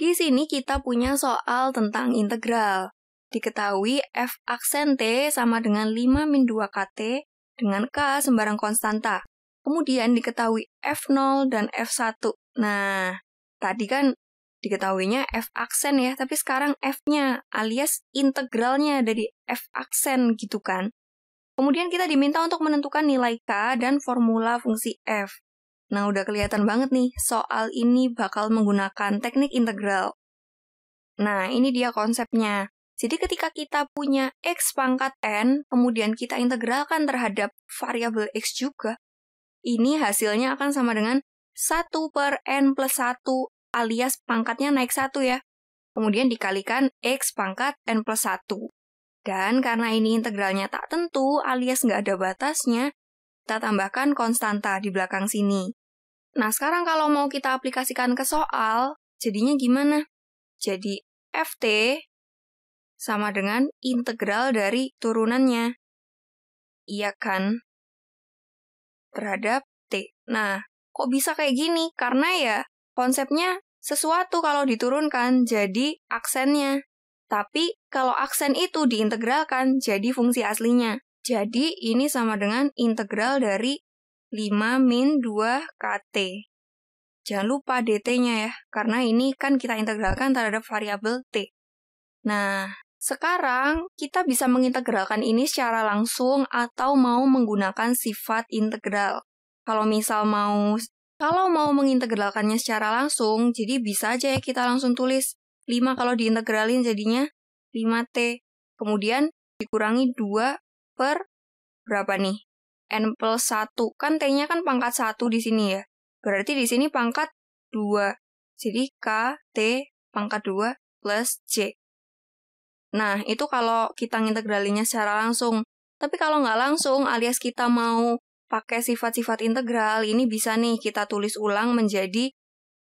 Di sini kita punya soal tentang integral. Diketahui f aksen t sama dengan 5 min 2 kt dengan k sembarang konstanta. Kemudian diketahui f0 dan f1. Nah, tadi kan diketahuinya f aksen ya, tapi sekarang f-nya alias integralnya dari f aksen gitu kan. Kemudian kita diminta untuk menentukan nilai k dan formula fungsi f. Nah, udah kelihatan banget nih, soal ini bakal menggunakan teknik integral. Nah, ini dia konsepnya. Jadi ketika kita punya X pangkat N, kemudian kita integralkan terhadap variabel X juga, ini hasilnya akan sama dengan 1 per N plus 1 alias pangkatnya naik 1 ya. Kemudian dikalikan X pangkat N plus 1. Dan karena ini integralnya tak tentu alias nggak ada batasnya, kita tambahkan konstanta di belakang sini. Nah, sekarang kalau mau kita aplikasikan ke soal, jadinya gimana? Jadi, FT sama dengan integral dari turunannya. Iya kan? Terhadap T. Nah, kok bisa kayak gini? Karena ya, konsepnya sesuatu kalau diturunkan jadi aksennya. Tapi kalau aksen itu diintegralkan jadi fungsi aslinya. Jadi ini sama dengan integral dari 5 min 2 KT. Jangan lupa DT-nya ya, karena ini kan kita integralkan terhadap variabel T. Nah, sekarang kita bisa mengintegralkan ini secara langsung atau mau menggunakan sifat integral. Kalau misal mau kalau mau mengintegralkannya secara langsung, jadi bisa aja ya kita langsung tulis 5 kalau diintegralin jadinya 5T. Kemudian dikurangi 2 per berapa nih? N plus 1. Kan T-nya kan pangkat 1 di sini ya. Berarti di sini pangkat 2. Jadi K, T, pangkat 2, plus C. Nah, itu kalau kita ngintegralinya secara langsung. Tapi kalau nggak langsung, alias kita mau pakai sifat-sifat integral, ini bisa nih kita tulis ulang menjadi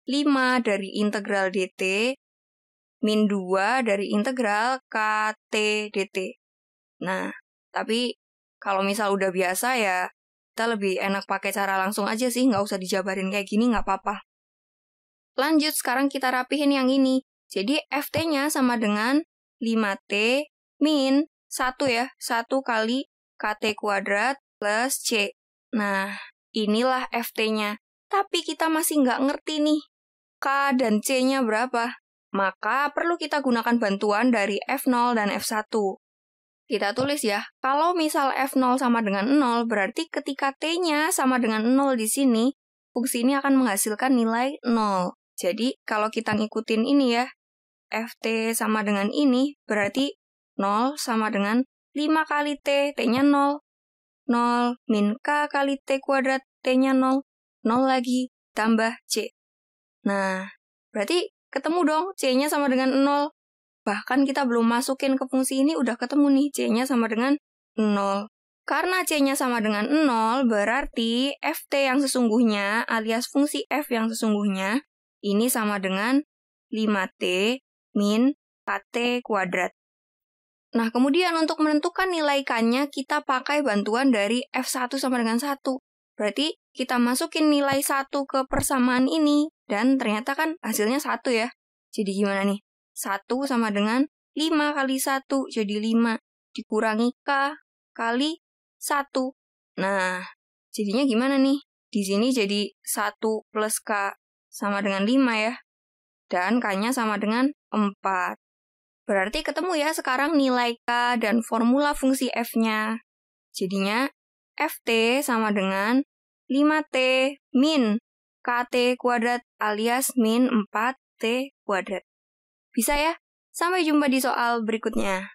5 dari integral dt, min 2 dari integral kt dt. Nah, tapi kalau misal udah biasa ya kita lebih enak pakai cara langsung aja sih, nggak usah dijabarin kayak gini, nggak apa-apa. Lanjut, sekarang kita rapihin yang ini. Jadi FT-nya sama dengan 5T min 1 ya, 1 kali KT kuadrat plus C. Nah, inilah FT-nya. Tapi kita masih nggak ngerti nih, K dan C-nya berapa. Maka perlu kita gunakan bantuan dari F0 dan F1. Kita tulis ya, kalau misal F0 sama dengan 0, berarti ketika T-nya sama dengan 0 di sini, fungsi ini akan menghasilkan nilai 0. Jadi, kalau kita ngikutin ini ya, FT sama dengan ini, berarti 0 sama dengan 5 kali T, T-nya 0. 0 min K kali T kuadrat, T-nya 0. 0 lagi, tambah C. Nah, berarti ketemu dong, C-nya sama dengan 0. Bahkan kita belum masukin ke fungsi ini udah ketemu nih C-nya sama dengan 0. Karena C-nya sama dengan 0, berarti FT yang sesungguhnya alias fungsi F yang sesungguhnya ini sama dengan 5T min 4T kuadrat. Nah, kemudian untuk menentukan nilai k kita pakai bantuan dari F1 sama dengan 1. Berarti kita masukin nilai 1 ke persamaan ini, dan ternyata kan hasilnya 1 ya. Jadi gimana nih? 1 sama dengan 5 kali 1 jadi 5. Dikurangi K kali 1. Nah, jadinya gimana nih? Di sini jadi 1 plus K sama dengan 5 ya. Dan K-nya sama dengan 4. Berarti ketemu ya sekarang nilai K dan formula fungsi F-nya. Jadinya FT sama dengan 5T min KT kuadrat alias min 4T kuadrat. Bisa ya? Sampai jumpa di soal berikutnya.